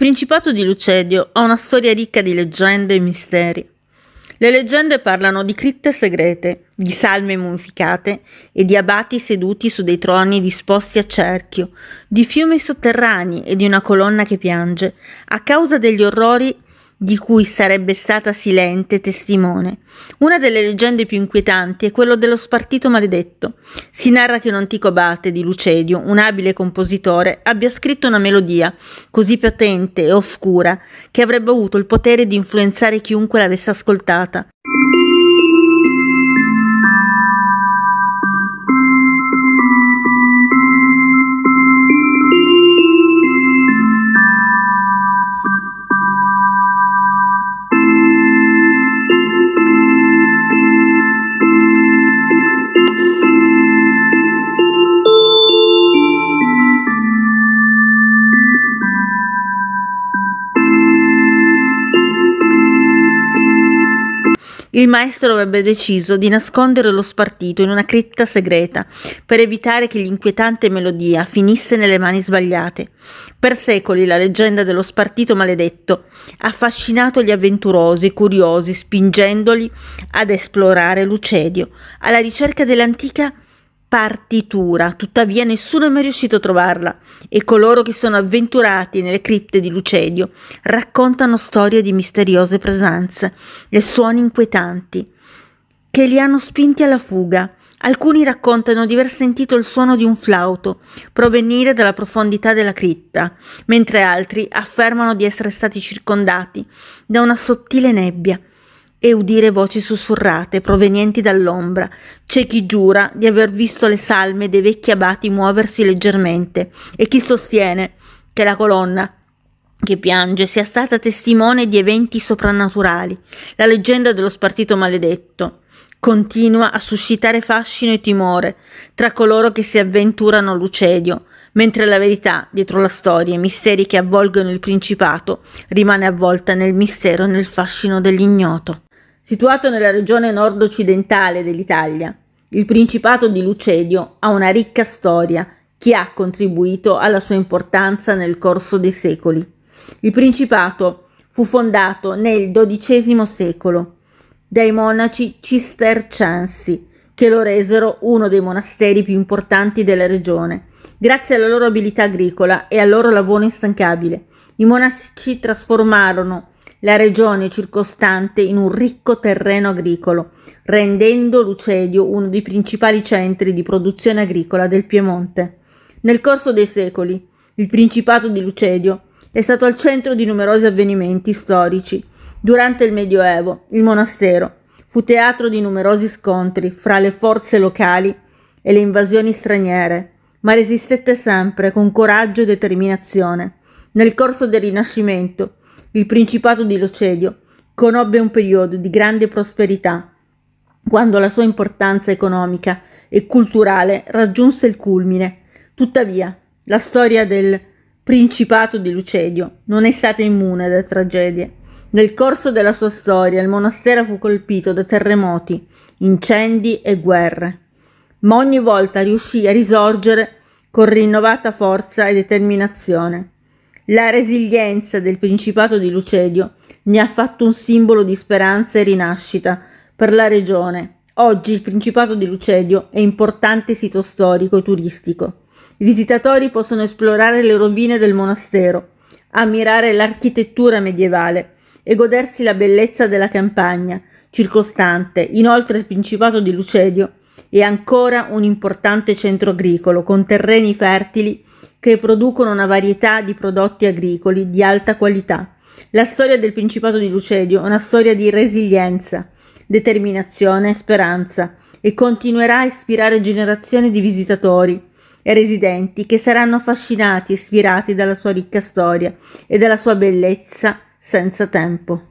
Principato di Lucedio ha una storia ricca di leggende e misteri. Le leggende parlano di cripte segrete, di salme mummificate e di abati seduti su dei troni disposti a cerchio, di fiumi sotterranei e di una colonna che piange, a causa degli orrori di cui sarebbe stata silente testimone. Una delle leggende più inquietanti è quella dello spartito maledetto. Si narra che un antico abate di Lucedio, un abile compositore, abbia scritto una melodia così potente e oscura che avrebbe avuto il potere di influenzare chiunque l'avesse ascoltata. Il maestro avrebbe deciso di nascondere lo spartito in una cripta segreta per evitare che l'inquietante melodia finisse nelle mani sbagliate. Per secoli la leggenda dello spartito maledetto ha affascinato gli avventurosi, e curiosi, spingendoli ad esplorare Lucedio alla ricerca dell'antica città partitura, tuttavia nessuno è mai riuscito a trovarla e coloro che sono avventurati nelle cripte di Lucedio raccontano storie di misteriose presenze e suoni inquietanti che li hanno spinti alla fuga. Alcuni raccontano di aver sentito il suono di un flauto provenire dalla profondità della cripta, mentre altri affermano di essere stati circondati da una sottile nebbia e udire voci sussurrate provenienti dall'ombra. C'è chi giura di aver visto le salme dei vecchi abati muoversi leggermente e chi sostiene che la colonna che piange sia stata testimone di eventi soprannaturali. La leggenda dello spartito maledetto continua a suscitare fascino e timore tra coloro che si avventurano a all'ucedio, mentre la verità dietro la storia e i misteri che avvolgono il principato rimane avvolta nel mistero e nel fascino dell'ignoto. Situato nella regione nord-occidentale dell'Italia, il Principato di Lucedio ha una ricca storia che ha contribuito alla sua importanza nel corso dei secoli. Il Principato fu fondato nel XII secolo dai monaci cistercensi che lo resero uno dei monasteri più importanti della regione. Grazie alla loro abilità agricola e al loro lavoro instancabile, i monaci trasformarono la regione circostante in un ricco terreno agricolo, rendendo Lucedio uno dei principali centri di produzione agricola del Piemonte. Nel corso dei secoli, il Principato di Lucedio è stato al centro di numerosi avvenimenti storici. Durante il Medioevo, il monastero fu teatro di numerosi scontri fra le forze locali e le invasioni straniere, ma resistette sempre con coraggio e determinazione. Nel corso del Rinascimento il Principato di Locedio conobbe un periodo di grande prosperità, quando la sua importanza economica e culturale raggiunse il culmine. Tuttavia, la storia del Principato di Lucedio non è stata immune da tragedie. Nel corso della sua storia il monastero fu colpito da terremoti, incendi e guerre, ma ogni volta riuscì a risorgere con rinnovata forza e determinazione. La resilienza del Principato di Lucedio ne ha fatto un simbolo di speranza e rinascita per la regione. Oggi il Principato di Lucedio è importante sito storico e turistico. I visitatori possono esplorare le rovine del monastero, ammirare l'architettura medievale e godersi la bellezza della campagna circostante. Inoltre il Principato di Lucedio è ancora un importante centro agricolo con terreni fertili che producono una varietà di prodotti agricoli di alta qualità. La storia del Principato di Lucedio è una storia di resilienza, determinazione e speranza e continuerà a ispirare generazioni di visitatori e residenti che saranno affascinati e ispirati dalla sua ricca storia e dalla sua bellezza senza tempo.